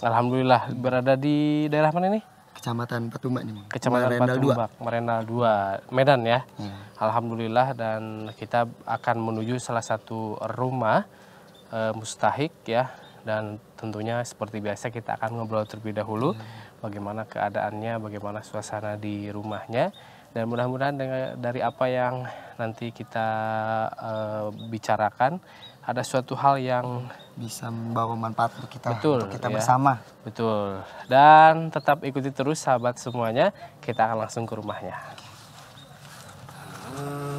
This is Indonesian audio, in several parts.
Alhamdulillah berada di daerah mana ini? Kecamatan Patumbak nih. Kecamatan Merendal Patumbak, 2. Merendal 2, Medan ya. Hmm. Alhamdulillah dan kita akan menuju salah satu rumah e, mustahik ya dan tentunya seperti biasa kita akan ngobrol terlebih dahulu hmm. bagaimana keadaannya, bagaimana suasana di rumahnya dan mudah-mudahan dari apa yang nanti kita uh, bicarakan ada suatu hal yang bisa membawa manfaat untuk kita betul, untuk kita ya. bersama betul dan tetap ikuti terus sahabat semuanya kita akan langsung ke rumahnya. Uh.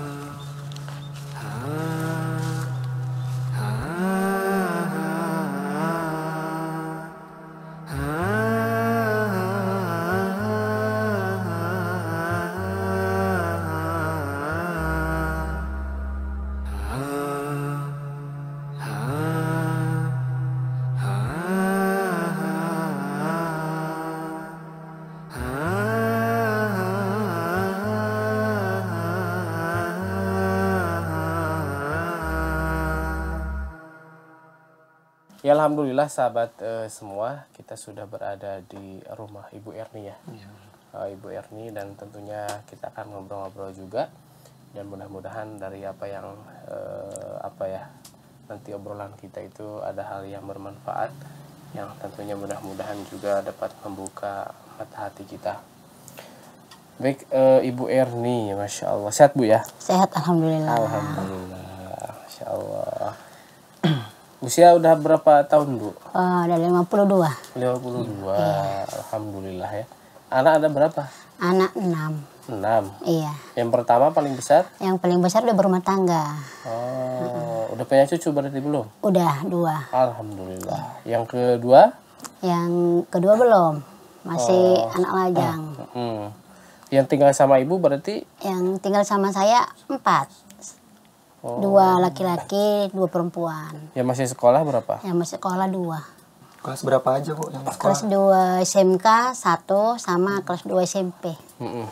Ya alhamdulillah sahabat e, semua kita sudah berada di rumah Ibu Erni ya. ya. Ibu Erni dan tentunya kita akan ngobrol-ngobrol juga dan mudah-mudahan dari apa yang e, apa ya nanti obrolan kita itu ada hal yang bermanfaat yang tentunya mudah-mudahan juga dapat membuka mata hati kita. Baik Ibu Erni, masya Allah sehat bu ya. Sehat alhamdulillah. Alhamdulillah, masya Allah. Usia udah berapa tahun, Bu? Uh, udah 52. 52. Iya. Alhamdulillah ya. Anak ada berapa? Anak 6. 6. Iya. Yang pertama paling besar? Yang paling besar udah berumah tangga. Oh, uh udah punya cucu berarti belum? Udah, dua. Alhamdulillah. Yang kedua? Yang kedua belum. Masih oh. anak lajang. Uh hmm. -huh. Hmm. Yang tinggal sama ibu berarti? Yang tinggal sama saya empat. Oh. Dua laki-laki, dua perempuan. Yang masih sekolah berapa? Yang masih sekolah dua. Kelas berapa aja bu yang Kelas dua SMK satu sama kelas dua SMP. hmm -mm.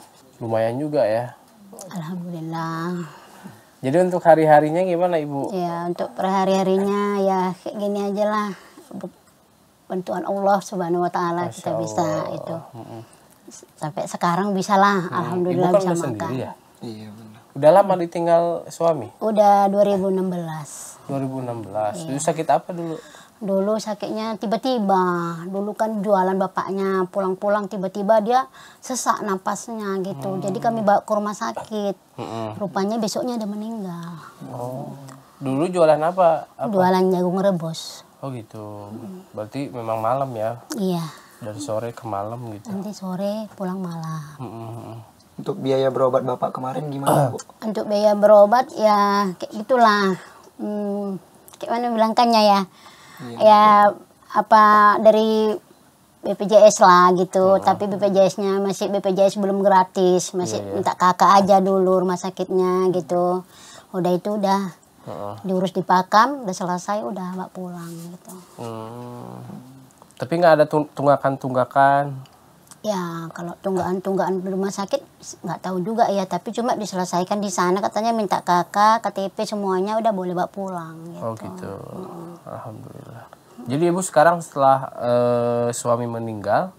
Lumayan juga ya. Alhamdulillah. Jadi untuk hari-harinya gimana ibu? Ya untuk hari harinya ya kayak gini aja lah. Bantuan Allah subhanahu wa ta'ala kita bisa itu. hmm -mm. Sampai sekarang bisa lah. hmm. Alhamdulillah ibu kan bisa makan. ya? Iya benar. Udah lama ditinggal suami? Udah 2016. 2016. Iya. Dulu sakit apa dulu? Dulu sakitnya tiba-tiba. Dulu kan jualan bapaknya pulang-pulang tiba-tiba dia sesak nafasnya gitu. Hmm. Jadi kami bawa ke rumah sakit. Hmm. Rupanya besoknya dia meninggal. Oh. Dulu jualan apa? apa? Jualan jagung rebus. Oh gitu. Hmm. Berarti memang malam ya? Iya. Dari sore ke malam gitu. Nanti sore pulang malam. Hmm. hmm, hmm. Untuk biaya berobat Bapak kemarin gimana, Bu? Untuk biaya berobat ya kayak gitulah. Hmm, kayak mana bilangkannya ya? Iya, ya betul. apa dari BPJS lah gitu, oh. tapi BPJS-nya masih BPJS belum gratis, masih yeah, yeah. minta kakak aja dulu rumah sakitnya gitu. Udah itu udah oh. diurus di Pakam, udah selesai, udah mbak pulang gitu. Hmm. Tapi nggak ada tunggakan-tunggakan Ya kalau tunggaan-tunggaan rumah sakit nggak tahu juga ya, tapi cuma diselesaikan di sana katanya minta kakak, KTP semuanya udah boleh bawa pulang. Gitu. Oh gitu, hmm. alhamdulillah. Jadi ibu sekarang setelah eh, suami meninggal,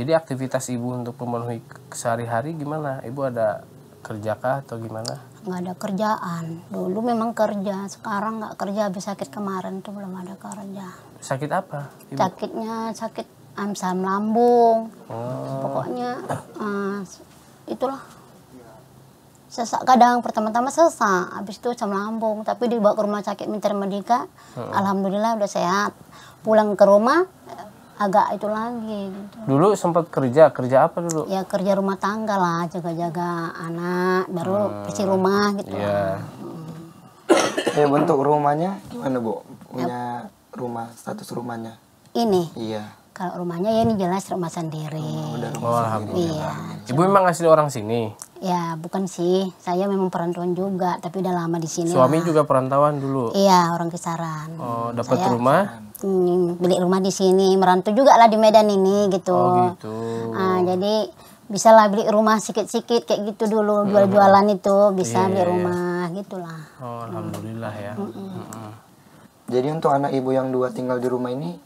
jadi aktivitas ibu untuk memenuhi sehari-hari gimana? Ibu ada kerjakah atau gimana? Nggak ada kerjaan. Dulu memang kerja, sekarang nggak kerja. Habis sakit kemarin tuh belum ada kerja. Sakit apa? Ibu? Sakitnya sakit amsal lambung. Oh. Pokoknya uh, itulah sesak kadang pertama-tama sesak habis itu asam lambung tapi dibawa ke rumah sakit Mitra Medika hmm. alhamdulillah udah sehat pulang ke rumah agak itu lagi gitu. dulu sempat kerja kerja apa dulu ya kerja rumah tangga lah jaga-jaga anak baru hmm. rumah gitu yeah. hmm. ya bentuk rumahnya gimana bu ya. punya rumah status rumahnya ini iya kalau rumahnya ya ini jelas rumah sendiri. Oh, oh, alhamdulillah. Iya. Ibu memang asli orang sini? Ya, bukan sih. Saya memang perantuan juga, tapi udah lama di sini. Suami lah. juga perantauan dulu? Iya, orang kisaran. Oh, dapat rumah? Hmm, beli rumah di sini, merantau juga lah di Medan ini gitu. Oh, gitu. Nah, jadi bisa lah beli rumah sikit-sikit kayak gitu dulu jual-jualan itu bisa yeah. beli iya, iya. rumah gitulah. Oh alhamdulillah hmm. ya. Hmm. Hmm. Jadi untuk anak ibu yang dua tinggal di rumah ini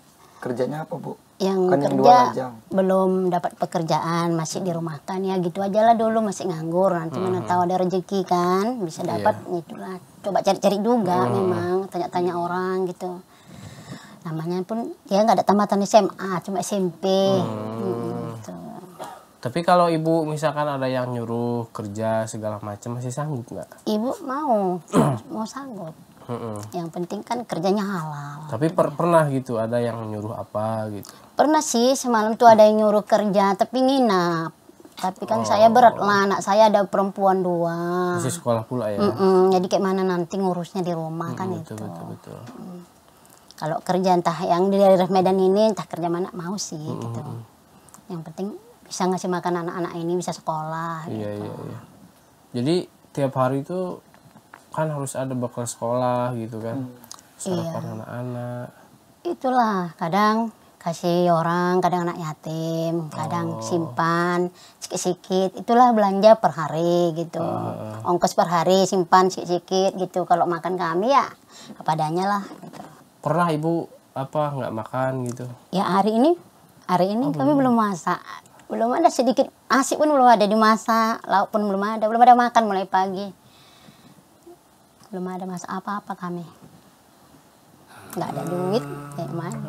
kerjanya apa bu? Yang kan kerja yang dua belum dapat pekerjaan, masih dirumahkan ya gitu aja lah dulu masih nganggur. Nanti hmm. mana tahu ada rezeki kan, bisa iya. dapat yeah. itulah. Coba cari-cari juga hmm. memang, tanya-tanya orang gitu. Namanya pun dia ya, nggak ada tamatan SMA, cuma SMP. Hmm. Hmm, gitu. Tapi kalau ibu misalkan ada yang nyuruh kerja segala macam masih sanggup nggak? Ibu mau, mau sanggup mm Yang penting kan kerjanya halal. Tapi per- pernah gitu ada yang nyuruh apa gitu? Pernah sih semalam tuh ada yang nyuruh kerja tapi nginap. Tapi kan oh. saya berat lah anak saya ada perempuan dua. Masih sekolah pula ya. Mm-mm. Jadi kayak mana nanti ngurusnya di rumah kan Mm-mm, kan betul, itu. Betul betul. Mm. Kalau kerja entah yang di daerah Medan ini entah kerja mana mau sih Mm-mm. gitu. Yang penting bisa ngasih makan anak-anak ini bisa sekolah. Iya gitu. iya iya. Jadi tiap hari itu kan harus ada bekal sekolah gitu kan hmm. sarapan iya. anak-anak itulah kadang kasih orang kadang anak yatim kadang oh. simpan sedikit-sedikit itulah belanja per hari gitu uh. ongkos per hari simpan sedikit-sedikit gitu kalau makan kami ya adanya lah gitu. pernah ibu apa nggak makan gitu ya hari ini hari ini oh, kami belum masak belum ada sedikit asik pun belum ada dimasak lauk pun belum ada belum ada makan mulai pagi belum ada masa apa-apa kami. Nggak ada duit, kayak mana.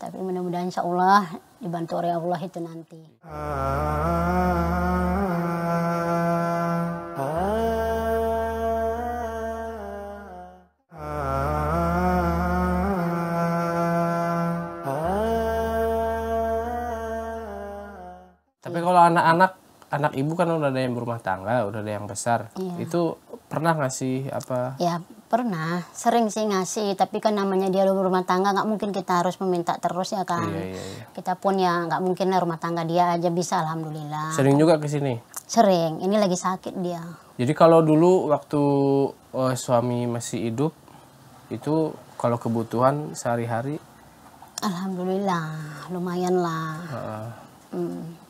Tapi mudah-mudahan insya Allah dibantu oleh Allah itu nanti. Tapi kalau anak-anak anak ibu kan udah ada yang berumah tangga, udah ada yang besar. Iya. Itu pernah ngasih apa? Ya pernah, sering sih ngasih. Tapi kan namanya dia berumah tangga, nggak mungkin kita harus meminta terus ya kan. Iya, iya, iya. Kita pun ya nggak mungkin lah rumah tangga dia aja bisa, alhamdulillah. Sering juga ke sini? Sering. Ini lagi sakit dia. Jadi kalau dulu waktu oh, suami masih hidup, itu kalau kebutuhan sehari-hari? Alhamdulillah, lumayan lah. Uh. Hmm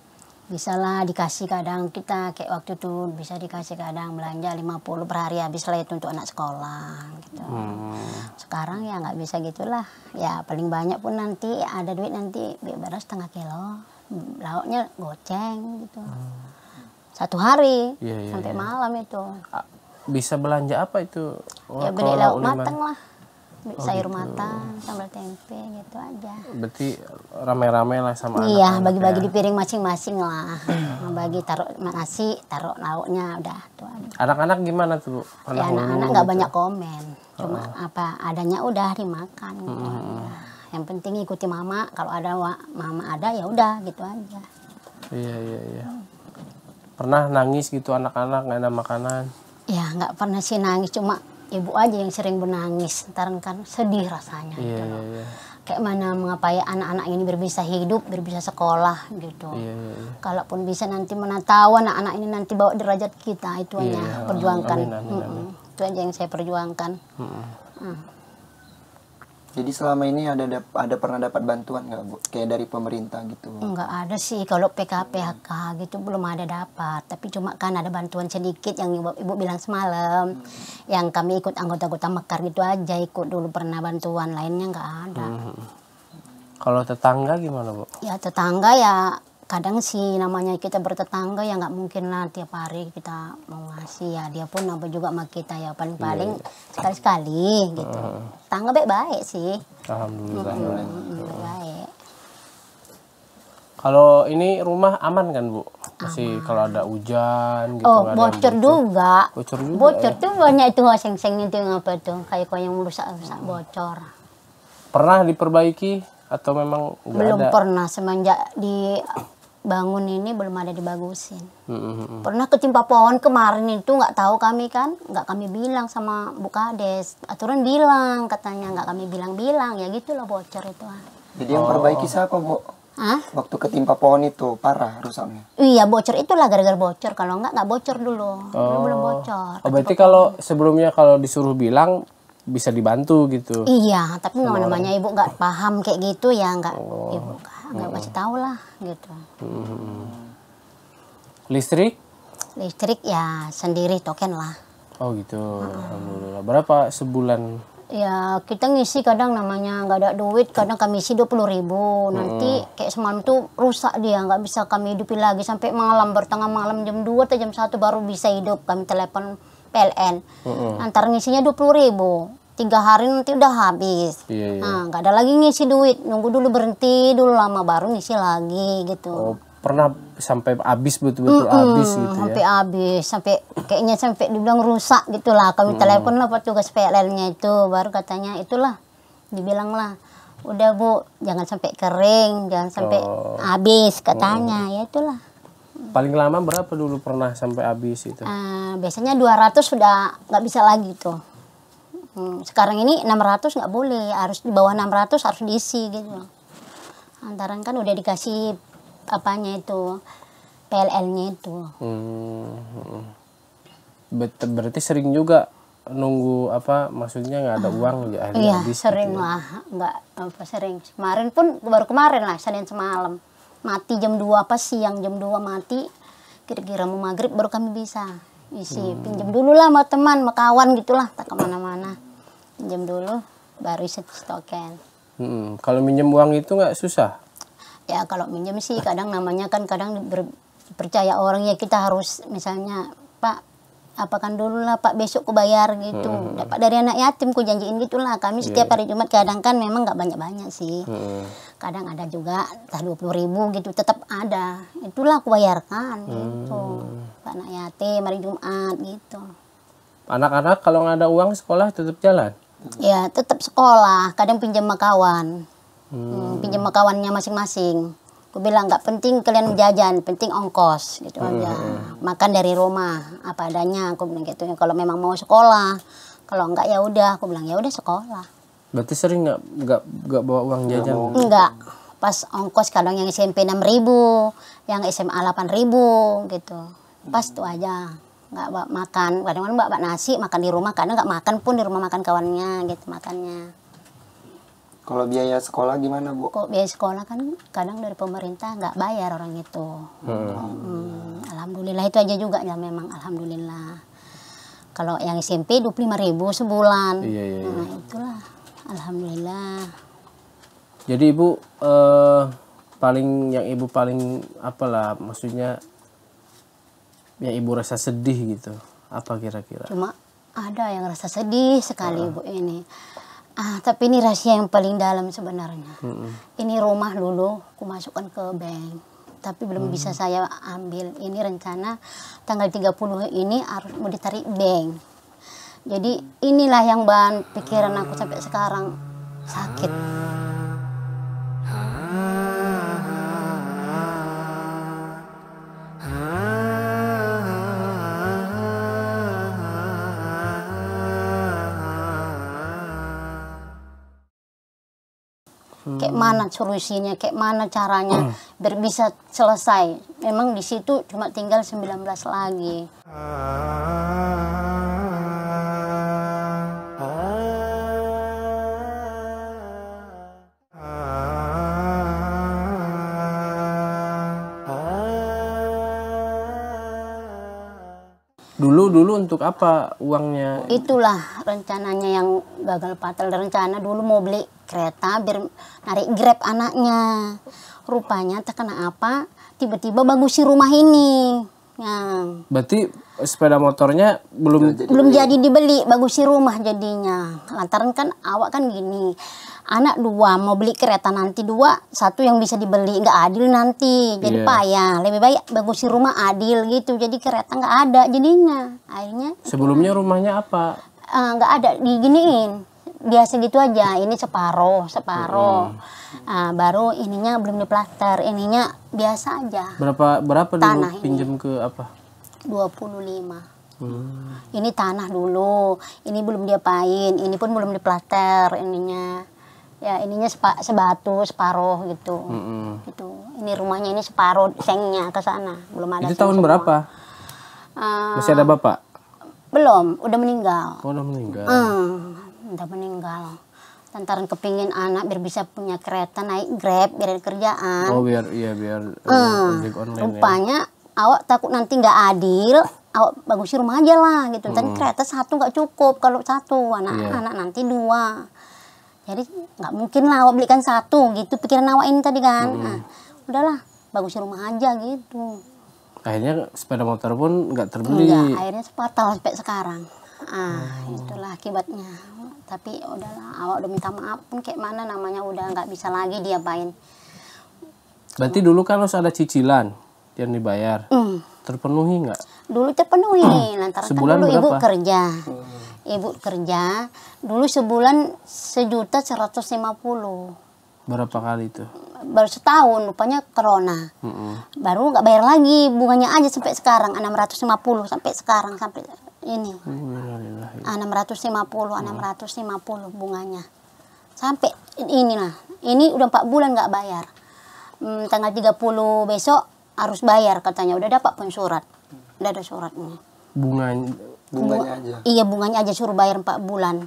bisa lah dikasih kadang kita kayak waktu itu bisa dikasih kadang belanja 50 per hari habis lah itu untuk anak sekolah gitu. Hmm. Sekarang ya nggak bisa gitulah. Ya paling banyak pun nanti ada duit nanti beras setengah kilo, lauknya goceng gitu. Hmm. Satu hari yeah, yeah, sampai yeah. malam itu. Bisa belanja apa itu? Ya beli lauk mateng lah oh, sayur gitu. matang, sambal tempe gitu aja. Berarti rame-rame lah sama Iya, ya. bagi-bagi ya. di piring masing-masing lah. Bagi taruh nasi, taruh lauknya udah tuh. Anak-anak gimana tuh? Anak ya, anak-anak nggak gitu. banyak komen. Cuma uh. apa adanya udah dimakan. Gitu. Hmm. Yang penting ikuti mama, kalau ada mama ada ya udah gitu aja. Iya, iya, iya. Hmm. Pernah nangis gitu anak-anak nggak ada makanan? Ya nggak pernah sih nangis, cuma ibu aja yang sering menangis ntar kan sedih rasanya yeah, gitu Yeah, iya, iya. kayak mana mengapa ya anak-anak ini berbisa hidup berbisa sekolah gitu yeah, iya, kalaupun bisa nanti menatau anak-anak ini nanti bawa derajat kita itu yeah, hanya perjuangkan amin, amin, amin. Mm -mm. itu aja yang saya perjuangkan mm -mm. Mm. Jadi selama ini ada ada pernah dapat bantuan nggak bu? Kayak dari pemerintah gitu? Nggak ada sih. Kalau PKPHK gitu belum ada dapat. Tapi cuma kan ada bantuan sedikit yang ibu, ibu bilang semalam. Hmm. Yang kami ikut anggota-anggota mekar gitu aja. Ikut dulu pernah bantuan lainnya nggak ada. Hmm. Kalau tetangga gimana bu? Ya tetangga ya kadang sih namanya kita bertetangga ya nggak mungkin lah tiap hari kita mau ngasih ya dia pun apa juga sama kita ya paling paling iya, yeah. sekali sekali gitu uh. tangga baik baik sih alhamdulillah mm -hmm. baik baik kalau ini rumah aman kan bu masih kalau ada hujan gitu oh bocor juga bocor juga bocor ya. tuh banyak itu seng-seng itu apa tuh kayak kau yang rusak rusak hmm. bocor pernah diperbaiki atau memang belum ada? pernah semenjak di bangun ini belum ada dibagusin. Mm-hmm. Pernah ketimpa pohon kemarin itu nggak tahu kami kan, nggak kami bilang sama Bu Kades. Aturan bilang katanya nggak kami bilang-bilang ya gitulah bocor itu. ah Jadi oh. yang perbaiki oh. siapa Bu? Hah? Waktu ketimpa pohon itu parah rusaknya. Iya bocor itulah gara-gara bocor. Kalau nggak nggak bocor dulu. Oh. belum bocor. Oh, berarti kalau sebelumnya kalau disuruh bilang bisa dibantu gitu. Iya, tapi nggak namanya ibu nggak paham kayak gitu ya nggak oh. ibu nggak oh. kasih tahu lah gitu. Hmm. Listrik? Listrik ya sendiri token lah. Oh gitu, Hmm. alhamdulillah. Berapa sebulan? Ya kita ngisi kadang namanya nggak ada duit, kadang kami isi dua puluh ribu. Hmm. Nanti hmm. kayak semalam tuh rusak dia, nggak bisa kami hidupi lagi sampai malam bertengah malam jam 2 atau jam 1 baru bisa hidup. Kami telepon PLN mm-hmm. antar ngisinya dua puluh ribu tiga hari nanti udah habis iya, iya. nah nggak ada lagi ngisi duit nunggu dulu berhenti dulu lama baru ngisi lagi gitu oh, pernah sampai habis betul-betul mm-hmm. habis gitu ya? sampai habis sampai kayaknya sampai dibilang rusak gitulah kami mm-hmm. telepon lah petugas PLN-nya itu baru katanya itulah dibilang lah udah bu jangan sampai kering jangan sampai oh. habis katanya hmm. ya itulah Paling lama berapa dulu pernah sampai habis itu? Uh, biasanya 200 sudah nggak bisa lagi tuh. Hmm, sekarang ini 600 nggak boleh, harus di bawah 600 harus diisi gitu. Antaran kan udah dikasih apanya itu, PLL-nya itu. Hmm, hmm. Ber berarti sering juga nunggu apa maksudnya nggak ada uang iya, gitu ya iya, sering gitu. lah nggak apa sering kemarin pun baru kemarin lah senin semalam mati jam 2 apa siang jam 2 mati kira-kira mau maghrib baru kami bisa isi hmm. pinjam dulu lah sama teman sama kawan gitulah tak kemana-mana pinjam dulu baru isi stoken hmm. kalau minjem uang itu nggak susah ya kalau minjem sih kadang namanya kan kadang percaya orang ya kita harus misalnya pak apakan dulu lah pak besok ku bayar gitu hmm. dapat dari anak yatim ku janjiin gitulah kami setiap yeah. hari jumat kadang kan memang nggak banyak banyak sih hmm kadang ada juga entah dua puluh ribu gitu tetap ada itulah aku bayarkan gitu. hmm. gitu anak yatim hari Jumat gitu anak-anak kalau nggak ada uang sekolah tetap jalan ya tetap sekolah kadang pinjam sama kawan hmm. hmm. pinjam kawannya masing-masing aku bilang nggak penting kalian jajan penting ongkos gitu hmm. aja makan dari rumah apa adanya aku bilang gitu kalau memang mau sekolah kalau nggak ya udah aku bilang ya udah sekolah Berarti sering nggak nggak nggak bawa uang jajan? Enggak. Pas ongkos kadang yang SMP enam ribu, yang SMA delapan ribu gitu. Pas itu aja nggak bawa makan. Kadang-kadang bawa nasi makan di rumah, kadang nggak makan pun di rumah makan kawannya gitu makannya. Kalau biaya sekolah gimana bu? Kok biaya sekolah kan kadang dari pemerintah nggak bayar orang itu. Hmm. Hmm, alhamdulillah itu aja juga ya memang alhamdulillah. Kalau yang SMP dua puluh lima ribu sebulan. Iya, iya, iya. Nah itulah. Alhamdulillah. Jadi ibu eh, paling yang ibu paling apalah maksudnya yang ibu rasa sedih gitu apa kira-kira? Cuma ada yang rasa sedih sekali uh. Ah. ibu ini. Ah tapi ini rahasia yang paling dalam sebenarnya. Mm -hmm. Ini rumah dulu aku masukkan ke bank tapi belum hmm. bisa saya ambil. Ini rencana tanggal 30 ini harus mau ditarik bank. Jadi inilah yang bahan pikiran aku sampai sekarang sakit. kayak mana solusinya, kayak mana caranya biar bisa selesai. Memang di situ cuma tinggal 19 lagi. dulu dulu untuk apa uangnya itulah rencananya yang gagal patel rencana dulu mau beli kereta biar narik grab anaknya rupanya terkena apa tiba-tiba bangusi rumah ini nah. berarti sepeda motornya belum jadi belum jadi dibeli bagus di rumah jadinya lantaran kan awak kan gini anak dua mau beli kereta nanti dua satu yang bisa dibeli nggak adil nanti jadi yeah. payah lebih baik bagus di rumah adil gitu jadi kereta nggak ada jadinya akhirnya sebelumnya itu, rumahnya apa eh, nggak uh, ada diginiin biasa gitu aja ini separoh, separuh hmm. uh, eh, baru ininya belum diplaster ininya biasa aja berapa berapa dulu pinjam ke apa 25 Hmm. Ini tanah dulu, ini belum diapain, ini pun belum diplater ininya. Ya ininya sepa, sebatu separuh gitu. hmm. Gitu. Ini rumahnya ini separuh sengnya ke sana, belum ada. Itu tahun semua. berapa? Uh, Masih ada bapak? Belum, udah meninggal. Oh, udah meninggal. Hmm, udah meninggal. Tantaran kepingin anak biar bisa punya kereta naik grab biar ada kerjaan. Oh biar iya biar hmm. online. Ya. Rupanya awak takut nanti nggak adil awak bagus rumah aja lah gitu Hmm. Tapi kereta satu nggak cukup kalau satu anak yeah. anak nanti dua jadi nggak mungkin lah awak belikan satu gitu pikiran awak ini tadi kan hmm. nah, udahlah bagus rumah aja gitu akhirnya sepeda motor pun nggak terbeli Enggak, akhirnya sepatal sampai sekarang ah hmm. itulah akibatnya tapi udahlah awak udah minta maaf pun kayak mana namanya udah nggak bisa lagi diapain berarti dulu kan harus ada cicilan yang dibayar mm. terpenuhi nggak? Dulu terpenuhi mm. lantaran kan sebulan dulu berapa? ibu kerja, hmm. ibu kerja dulu sebulan sejuta seratus lima puluh. Berapa kali itu? Baru setahun, rupanya corona. Mm -hmm. Baru nggak bayar lagi, bunganya aja sampai sekarang enam ratus lima puluh sampai sekarang sampai ini. enam ratus lima puluh hmm. enam ratus lima puluh bunganya. Sampai inilah. Ini udah empat bulan nggak bayar. Hmm, tanggal puluh besok harus bayar katanya udah dapat pun surat udah ada suratnya bunganya bunganya aja iya bunganya aja suruh bayar empat bulan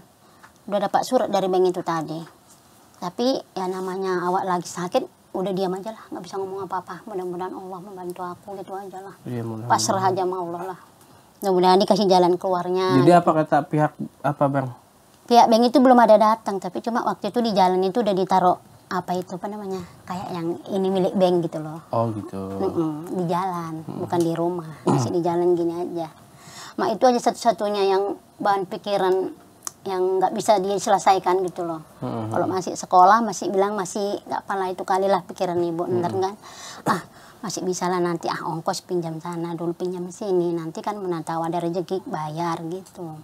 udah dapat surat dari bank itu tadi tapi ya namanya awak lagi sakit udah diam aja lah nggak bisa ngomong apa-apa mudah-mudahan Allah membantu aku gitu aja lah iya, pasrah aja sama Allah lah mudah-mudahan dikasih jalan keluarnya jadi apa kata pihak apa bang pihak bank itu belum ada datang tapi cuma waktu itu di jalan itu udah ditaruh apa itu apa namanya kayak yang ini milik bank gitu loh oh gitu mm -mm, di jalan mm. bukan di rumah masih di jalan gini aja mak nah, itu aja satu-satunya yang bahan pikiran yang nggak bisa diselesaikan gitu loh mm -hmm. kalau masih sekolah masih bilang masih nggak pala itu kali lah pikiran ibu mm. ntar kan ah masih bisa lah nanti ah ongkos pinjam sana dulu pinjam sini nanti kan menata ada rezeki bayar gitu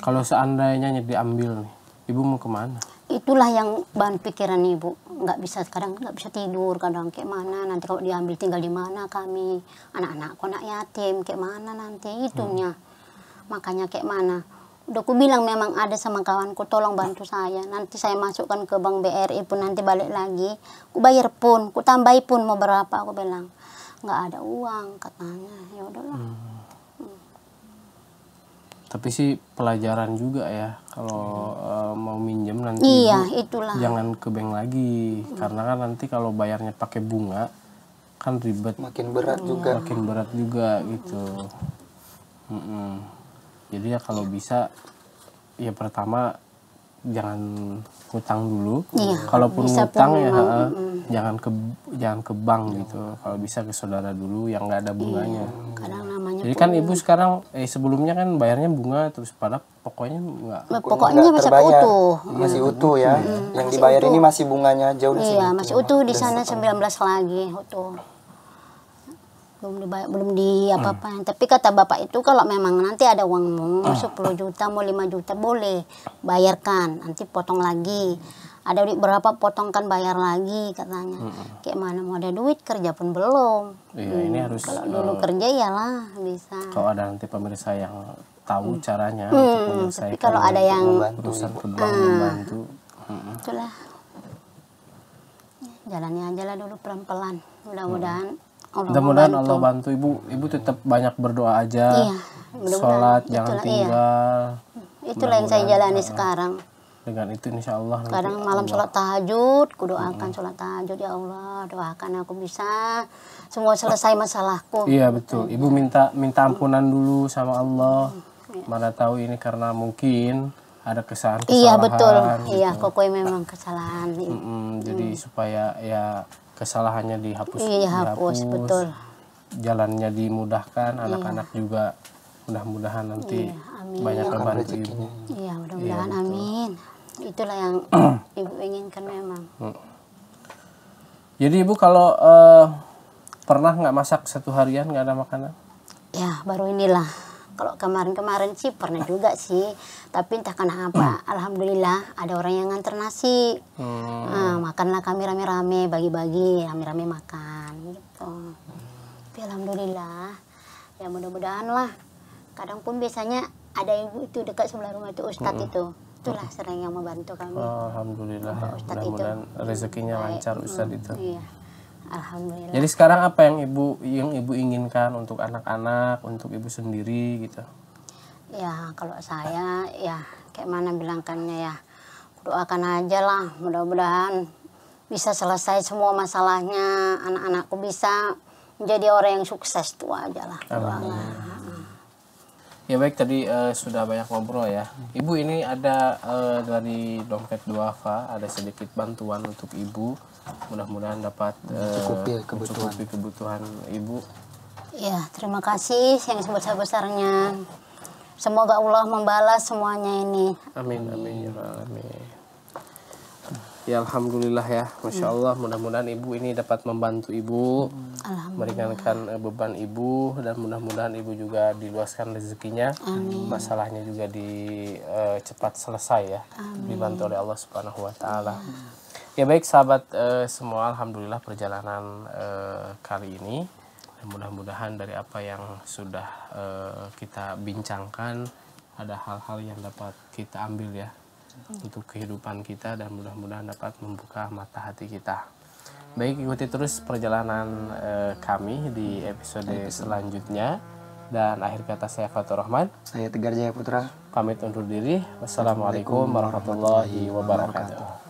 kalau seandainya diambil nih ibu mau kemana itulah yang bahan pikiran ibu nggak bisa sekarang nggak bisa tidur kadang kayak mana nanti kalau diambil tinggal di mana kami anak anak kok anak yatim kayak mana nanti itunya hmm. makanya kayak mana udah ku bilang memang ada sama kawanku tolong bantu saya nanti saya masukkan ke bank BRI pun nanti balik lagi ku bayar pun ku tambahi pun mau berapa aku bilang nggak ada uang katanya ya udahlah hmm tapi sih pelajaran juga ya kalau uh, mau minjem nanti iya, ibu, jangan ke bank lagi hmm. karena kan nanti kalau bayarnya pakai bunga kan ribet makin berat hmm. juga makin berat juga gitu hmm. Hmm. jadi ya kalau bisa ya pertama jangan hutang dulu iya, kalaupun hutang ya hmm. jangan ke jangan ke bank gitu kalau bisa ke saudara dulu yang nggak ada bunganya hmm. Iya, kadang jadi kan ibu sekarang eh sebelumnya kan bayarnya bunga terus pada pokoknya enggak. Pokoknya enggak masih utuh. Masih iya. utuh ya. Hmm. Yang masih dibayar utuh. ini masih bunganya jauh lebih. Iya, masih utuh di sana 19 lagi utuh. Belum dibayar, belum di apa-apa. Hmm. Tapi kata Bapak itu kalau memang nanti ada uang mau 10 juta, mau 5 juta boleh bayarkan, nanti potong lagi ada duit berapa potongkan bayar lagi katanya hmm. kayak mana mau ada duit kerja pun belum iya hmm. ini harus kalau dulu uh, kerja iyalah bisa kalau ada nanti pemirsa yang tahu hmm. caranya hmm. untuk menyelesaikan tapi kalau ada yang urusan kedua uh, membantu hmm. itulah ya, jalannya aja lah dulu pelan-pelan mudah-mudahan hmm. Allah mudah-mudahan bantu. Allah bantu ibu ibu tetap banyak berdoa aja iya, mudah sholat itulah, iya. tinggal iya. itulah yang saya jalani Allah. sekarang dengan itu insya Allah kadang malam sholat tahajud ku doakan -hmm. sholat tahajud ya Allah doakan aku bisa semua selesai masalahku iya betul ibu minta minta ampunan dulu sama Allah mm -hmm. mana tahu ini karena mungkin ada kesalahan iya, kesalahan iya betul gitu. iya kokoi memang kesalahan mm -hmm. jadi mm. supaya ya kesalahannya dihapus iya dihapus, hapus betul jalannya dimudahkan anak-anak iya. juga mudah-mudahan nanti iya, amin. banyak ya, ibu iya mudah-mudahan iya, amin Itulah yang ibu inginkan memang. Jadi ibu kalau uh, pernah nggak masak satu harian nggak ada makanan? Ya baru inilah. Kalau kemarin-kemarin sih pernah juga sih, tapi entah kenapa, alhamdulillah ada orang yang nganter nasi. Hmm. Nah, makanlah kami rame-rame, bagi-bagi, rame-rame makan gitu. Tapi alhamdulillah, ya mudah-mudahan lah. Kadang pun biasanya ada ibu itu dekat sebelah rumah itu Ustadz hmm. itu itulah oh. sering yang membantu kami. Alhamdulillah. Mudah-mudahan rezekinya baik. lancar hmm, Ustadz hmm, itu. Iya. Alhamdulillah. Jadi sekarang apa yang ibu yang ibu inginkan untuk anak-anak, untuk ibu sendiri gitu? Ya kalau saya ya kayak mana bilangkannya ya doakan aja lah mudah-mudahan bisa selesai semua masalahnya anak-anakku bisa menjadi orang yang sukses tua aja lah. Alhamdulillah. Ya baik tadi uh, sudah banyak ngobrol ya. Ibu ini ada uh, dari dompet duafa ada sedikit bantuan untuk ibu. Mudah-mudahan dapat eh, mencukupi uh, kebutuhan. mencukupi kebutuhan ibu. Ya terima kasih yang sebesar-besarnya. Semoga Allah membalas semuanya ini. Amin amin ya amin. Ya alhamdulillah ya, masya Allah. Mudah-mudahan ibu ini dapat membantu ibu, meringankan eh, beban ibu dan mudah-mudahan ibu juga diluaskan rezekinya, Amin. masalahnya juga di uh, cepat selesai ya, Amin. dibantu oleh Allah Subhanahu Wa Taala. Ya baik sahabat uh, semua, alhamdulillah perjalanan uh, kali ini, mudah-mudahan dari apa yang sudah uh, kita bincangkan ada hal-hal yang dapat kita ambil ya untuk kehidupan kita dan mudah-mudahan dapat membuka mata hati kita. Baik, ikuti terus perjalanan eh, kami di episode, episode selanjutnya. Dan akhir kata saya Fatur Rahman. Saya Tegar Jaya Putra. Pamit undur diri. Wassalamualaikum warahmatullahi wabarakatuh.